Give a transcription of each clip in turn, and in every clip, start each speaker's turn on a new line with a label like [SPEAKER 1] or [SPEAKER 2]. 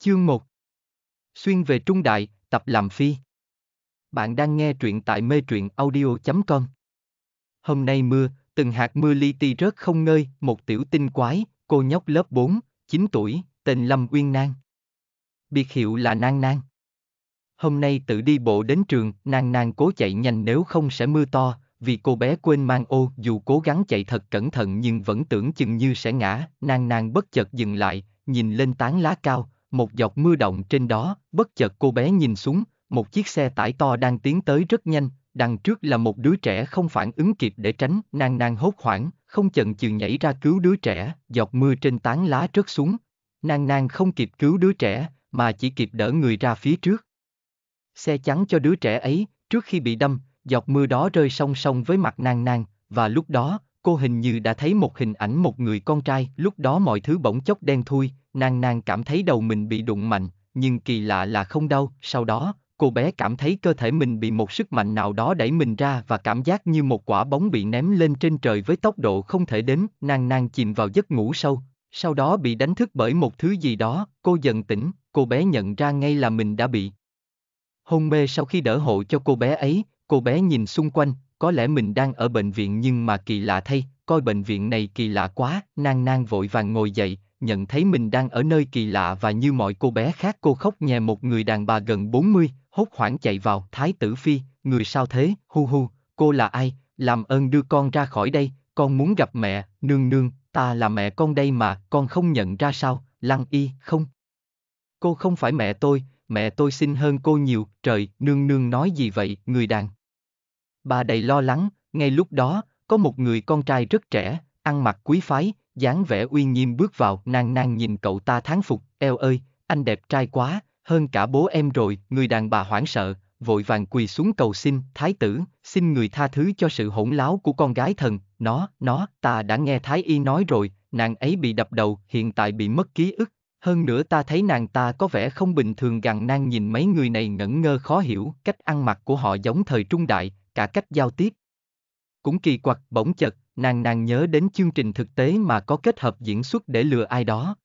[SPEAKER 1] Chương 1 Xuyên về Trung Đại, tập làm phi. Bạn đang nghe truyện tại mê truyện audio.com. Hôm nay mưa, từng hạt mưa li ti rớt không ngơi, một tiểu tinh quái, cô nhóc lớp 4, 9 tuổi, tên Lâm Uyên Nang. Biệt hiệu là Nang Nang. Hôm nay tự đi bộ đến trường, Nang Nang cố chạy nhanh nếu không sẽ mưa to, vì cô bé quên mang ô dù cố gắng chạy thật cẩn thận nhưng vẫn tưởng chừng như sẽ ngã, Nang Nang bất chợt dừng lại, nhìn lên tán lá cao, một giọt mưa động trên đó, bất chợt cô bé nhìn xuống, một chiếc xe tải to đang tiến tới rất nhanh, đằng trước là một đứa trẻ không phản ứng kịp để tránh, nàng nàng hốt hoảng, không chần chừ nhảy ra cứu đứa trẻ, giọt mưa trên tán lá rớt xuống. Nàng nàng không kịp cứu đứa trẻ, mà chỉ kịp đỡ người ra phía trước. Xe chắn cho đứa trẻ ấy, trước khi bị đâm, giọt mưa đó rơi song song với mặt nàng nàng, và lúc đó, cô hình như đã thấy một hình ảnh một người con trai, lúc đó mọi thứ bỗng chốc đen thui, nàng nàng cảm thấy đầu mình bị đụng mạnh, nhưng kỳ lạ là không đau, sau đó, cô bé cảm thấy cơ thể mình bị một sức mạnh nào đó đẩy mình ra và cảm giác như một quả bóng bị ném lên trên trời với tốc độ không thể đếm, nàng nàng chìm vào giấc ngủ sâu, sau đó bị đánh thức bởi một thứ gì đó, cô dần tỉnh, cô bé nhận ra ngay là mình đã bị. Hôn mê sau khi đỡ hộ cho cô bé ấy, cô bé nhìn xung quanh, có lẽ mình đang ở bệnh viện nhưng mà kỳ lạ thay, coi bệnh viện này kỳ lạ quá, nang nang vội vàng ngồi dậy, nhận thấy mình đang ở nơi kỳ lạ và như mọi cô bé khác cô khóc nhè một người đàn bà gần 40, hốt hoảng chạy vào, thái tử phi, người sao thế, hu hu, cô là ai, làm ơn đưa con ra khỏi đây, con muốn gặp mẹ, nương nương, ta là mẹ con đây mà, con không nhận ra sao, lăng y, không. Cô không phải mẹ tôi, mẹ tôi xinh hơn cô nhiều, trời, nương nương nói gì vậy, người đàn. Bà đầy lo lắng, ngay lúc đó, có một người con trai rất trẻ, ăn mặc quý phái, dáng vẻ uy nghiêm bước vào, nàng nàng nhìn cậu ta tháng phục, eo ơi, anh đẹp trai quá, hơn cả bố em rồi, người đàn bà hoảng sợ, vội vàng quỳ xuống cầu xin, thái tử, xin người tha thứ cho sự hỗn láo của con gái thần, nó, nó, ta đã nghe thái y nói rồi, nàng ấy bị đập đầu, hiện tại bị mất ký ức, hơn nữa ta thấy nàng ta có vẻ không bình thường gằn nan nhìn mấy người này ngẩn ngơ khó hiểu, cách ăn mặc của họ giống thời trung đại, cả cách giao tiếp, cũng kỳ quặc, bỗng chật nàng nàng nhớ đến chương trình thực tế mà có kết hợp diễn xuất để lừa ai đó.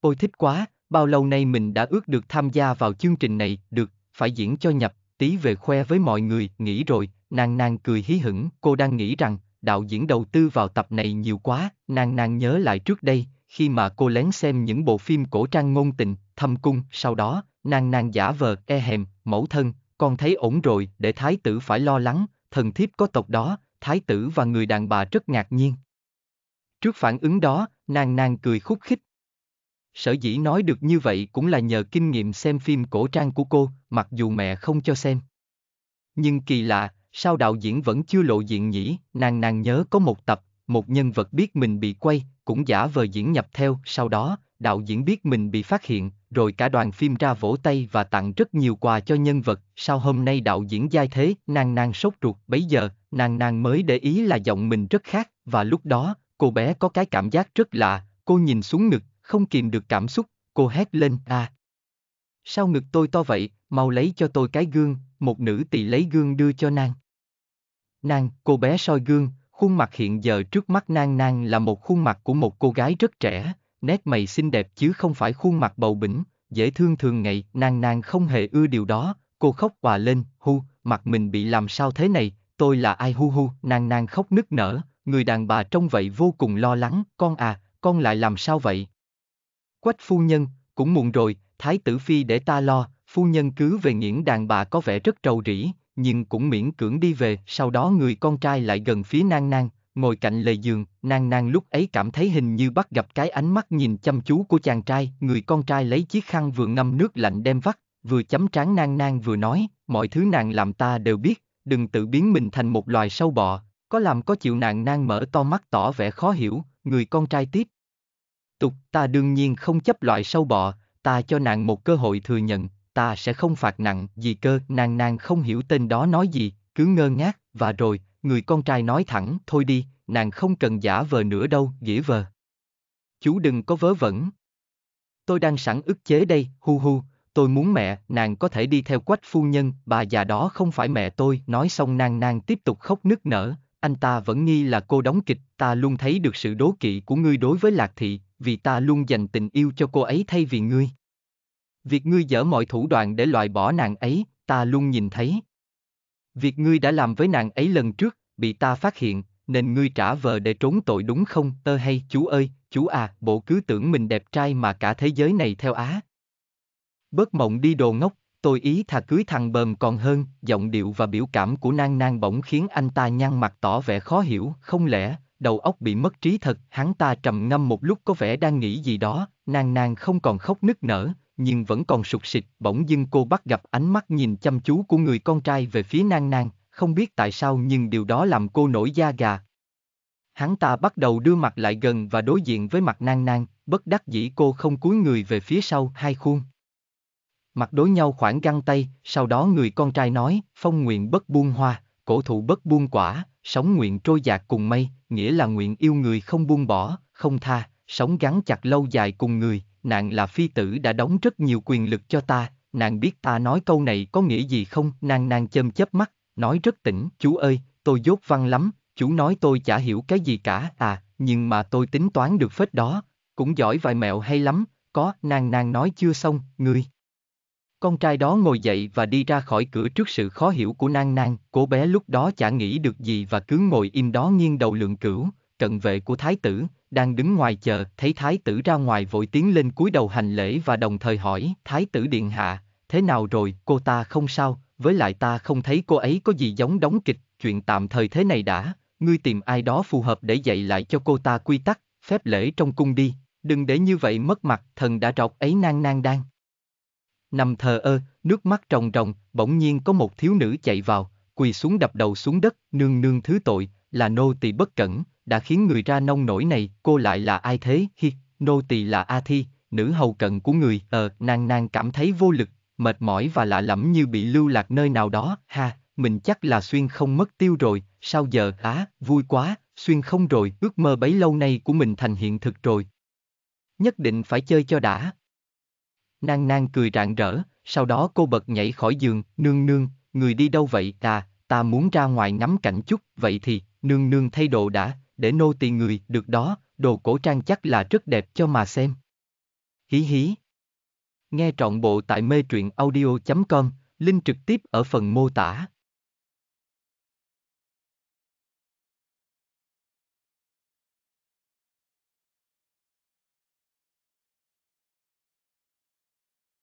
[SPEAKER 1] Ôi thích quá, bao lâu nay mình đã ước được tham gia vào chương trình này, được, phải diễn cho nhập, tí về khoe với mọi người, nghĩ rồi, nàng nàng cười hí hửng, cô đang nghĩ rằng, đạo diễn đầu tư vào tập này nhiều quá, nàng nàng nhớ lại trước đây, khi mà cô lén xem những bộ phim cổ trang ngôn tình, thâm cung, sau đó, nàng nàng giả vờ, e hèm, mẫu thân, con thấy ổn rồi, để thái tử phải lo lắng, thần thiếp có tộc đó, thái tử và người đàn bà rất ngạc nhiên. Trước phản ứng đó, nàng nàng cười khúc khích. Sở dĩ nói được như vậy cũng là nhờ kinh nghiệm xem phim cổ trang của cô, mặc dù mẹ không cho xem. Nhưng kỳ lạ, sao đạo diễn vẫn chưa lộ diện nhỉ, nàng nàng nhớ có một tập, một nhân vật biết mình bị quay, cũng giả vờ diễn nhập theo, sau đó, đạo diễn biết mình bị phát hiện, rồi cả đoàn phim ra vỗ tay và tặng rất nhiều quà cho nhân vật, sao hôm nay đạo diễn giai thế, nàng nàng sốt ruột bấy giờ, nàng nàng mới để ý là giọng mình rất khác, và lúc đó, cô bé có cái cảm giác rất lạ, cô nhìn xuống ngực, không kìm được cảm xúc, cô hét lên, à. Sao ngực tôi to vậy, mau lấy cho tôi cái gương, một nữ tỳ lấy gương đưa cho nàng. Nàng, cô bé soi gương, khuôn mặt hiện giờ trước mắt nàng nàng là một khuôn mặt của một cô gái rất trẻ, nét mày xinh đẹp chứ không phải khuôn mặt bầu bỉnh, dễ thương thường ngày, Nàng nàng không hề ưa điều đó, cô khóc hòa lên, hu, mặt mình bị làm sao thế này, tôi là ai hu hu, nàng nàng khóc nức nở, người đàn bà trông vậy vô cùng lo lắng, con à, con lại làm sao vậy? Quách phu nhân, cũng muộn rồi, thái tử phi để ta lo, phu nhân cứ về nghiễn đàn bà có vẻ rất trầu rĩ, nhưng cũng miễn cưỡng đi về, sau đó người con trai lại gần phía nang nang, ngồi cạnh lề giường, nang nang lúc ấy cảm thấy hình như bắt gặp cái ánh mắt nhìn chăm chú của chàng trai, người con trai lấy chiếc khăn vừa ngâm nước lạnh đem vắt, vừa chấm trán nang nang vừa nói, mọi thứ nàng làm ta đều biết, đừng tự biến mình thành một loài sâu bọ, có làm có chịu nạn nang mở to mắt tỏ vẻ khó hiểu, người con trai tiếp. Tục, ta đương nhiên không chấp loại sâu bọ, ta cho nàng một cơ hội thừa nhận, ta sẽ không phạt nặng, gì cơ, nàng nàng không hiểu tên đó nói gì, cứ ngơ ngác, và rồi, người con trai nói thẳng, thôi đi, nàng không cần giả vờ nữa đâu, nghĩa vờ. Chú đừng có vớ vẩn. Tôi đang sẵn ức chế đây, hu hu, tôi muốn mẹ, nàng có thể đi theo quách phu nhân, bà già đó không phải mẹ tôi, nói xong nàng nàng tiếp tục khóc nức nở, anh ta vẫn nghi là cô đóng kịch, ta luôn thấy được sự đố kỵ của ngươi đối với lạc thị, vì ta luôn dành tình yêu cho cô ấy thay vì ngươi. Việc ngươi dở mọi thủ đoạn để loại bỏ nàng ấy, ta luôn nhìn thấy. Việc ngươi đã làm với nàng ấy lần trước, bị ta phát hiện, nên ngươi trả vờ để trốn tội đúng không, tơ hay, chú ơi, chú à, bộ cứ tưởng mình đẹp trai mà cả thế giới này theo á. Bớt mộng đi đồ ngốc, tôi ý thà cưới thằng bờm còn hơn, giọng điệu và biểu cảm của nang nang bỗng khiến anh ta nhăn mặt tỏ vẻ khó hiểu, không lẽ, đầu óc bị mất trí thật, hắn ta trầm ngâm một lúc có vẻ đang nghĩ gì đó, nang nang không còn khóc nức nở, nhưng vẫn còn sụt sịt, bỗng dưng cô bắt gặp ánh mắt nhìn chăm chú của người con trai về phía nang nang, không biết tại sao nhưng điều đó làm cô nổi da gà. Hắn ta bắt đầu đưa mặt lại gần và đối diện với mặt nang nang, bất đắc dĩ cô không cúi người về phía sau hai khuôn mặt đối nhau khoảng găng tay, sau đó người con trai nói, phong nguyện bất buông hoa, cổ thụ bất buông quả, sống nguyện trôi dạt cùng mây, nghĩa là nguyện yêu người không buông bỏ, không tha, sống gắn chặt lâu dài cùng người, nàng là phi tử đã đóng rất nhiều quyền lực cho ta, nàng biết ta nói câu này có nghĩa gì không, nàng nàng châm chớp mắt, nói rất tỉnh, chú ơi, tôi dốt văn lắm, chú nói tôi chả hiểu cái gì cả, à, nhưng mà tôi tính toán được phết đó, cũng giỏi vài mẹo hay lắm, có, nàng nàng nói chưa xong, người. Con trai đó ngồi dậy và đi ra khỏi cửa trước sự khó hiểu của nang nang, cô bé lúc đó chả nghĩ được gì và cứ ngồi im đó nghiêng đầu lượng cửu, cận vệ của thái tử, đang đứng ngoài chờ, thấy thái tử ra ngoài vội tiến lên cúi đầu hành lễ và đồng thời hỏi, thái tử điện hạ, thế nào rồi, cô ta không sao, với lại ta không thấy cô ấy có gì giống đóng kịch, chuyện tạm thời thế này đã, ngươi tìm ai đó phù hợp để dạy lại cho cô ta quy tắc, phép lễ trong cung đi, đừng để như vậy mất mặt, thần đã trọc ấy nang nang đang nằm thờ ơ, nước mắt ròng ròng, bỗng nhiên có một thiếu nữ chạy vào, quỳ xuống đập đầu xuống đất, nương nương thứ tội, là nô tỳ bất cẩn, đã khiến người ra nông nổi này, cô lại là ai thế, hi, nô tỳ là A Thi, nữ hầu cận của người, ờ, nàng nàng cảm thấy vô lực, mệt mỏi và lạ lẫm như bị lưu lạc nơi nào đó, ha, mình chắc là xuyên không mất tiêu rồi, sao giờ, á, vui quá, xuyên không rồi, ước mơ bấy lâu nay của mình thành hiện thực rồi. Nhất định phải chơi cho đã. Nang nang cười rạng rỡ, sau đó cô bật nhảy khỏi giường, nương nương, người đi đâu vậy ta, ta muốn ra ngoài ngắm cảnh chút, vậy thì, nương nương thay đồ đã, để nô tỳ người, được đó, đồ cổ trang chắc là rất đẹp cho mà xem. Hí hí. Nghe trọn bộ tại mê truyện audio.com, link trực tiếp ở phần mô tả.